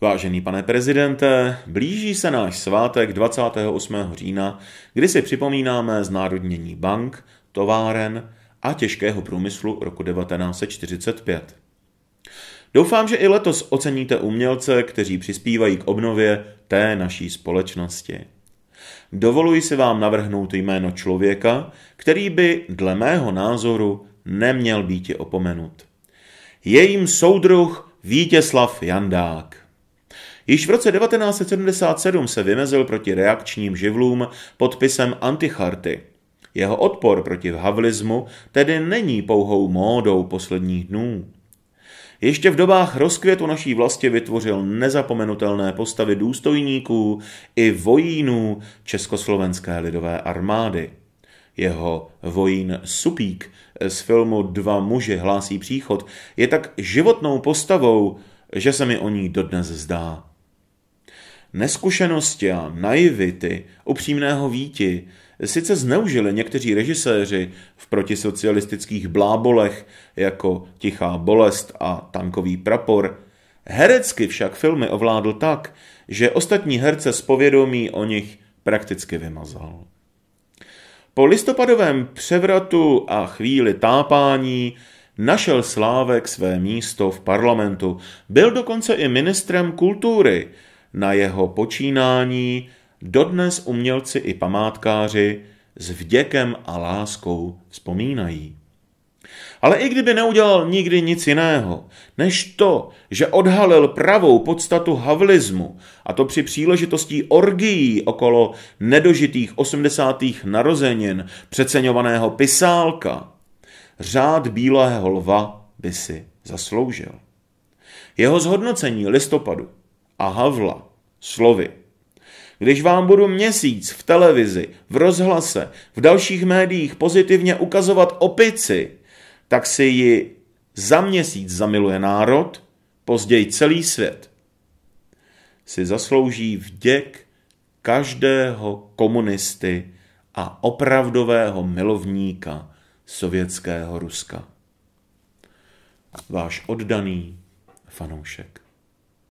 Vážený pane prezidente, blíží se náš svátek 28. října, kdy si připomínáme znárodnění bank, továren a těžkého průmyslu roku 1945. Doufám, že i letos oceníte umělce, kteří přispívají k obnově té naší společnosti. Dovoluji si vám navrhnout jméno člověka, který by, dle mého názoru, neměl být opomenut. Je jim soudruh Vítězslav Jandák. Již v roce 1977 se vymezil proti reakčním živlům podpisem anticharty. Jeho odpor proti havlismu tedy není pouhou módou posledních dnů. Ještě v dobách rozkvětu naší vlasti vytvořil nezapomenutelné postavy důstojníků i vojínů Československé lidové armády. Jeho vojín Supík z filmu Dva muži hlásí příchod je tak životnou postavou, že se mi o ní dodnes zdá. Neskušenosti a naivity upřímného víti sice zneužili někteří režiséři v protisocialistických blábolech jako Tichá bolest a Tankový prapor, herecky však filmy ovládl tak, že ostatní herce z povědomí o nich prakticky vymazal. Po listopadovém převratu a chvíli tápání našel Slávek své místo v parlamentu. Byl dokonce i ministrem kultury – na jeho počínání dodnes umělci i památkáři s vděkem a láskou vzpomínají. Ale i kdyby neudělal nikdy nic jiného, než to, že odhalil pravou podstatu havlismu, a to při příležitosti orgií okolo nedožitých 80. narozenin přeceňovaného pisálka, řád bílého lva by si zasloužil. Jeho zhodnocení listopadu a Havla slovy. Když vám budu měsíc v televizi, v rozhlase, v dalších médiích pozitivně ukazovat opici, tak si ji za měsíc zamiluje národ, později celý svět. Si zaslouží vděk každého komunisty a opravdového milovníka sovětského Ruska. Váš oddaný fanoušek.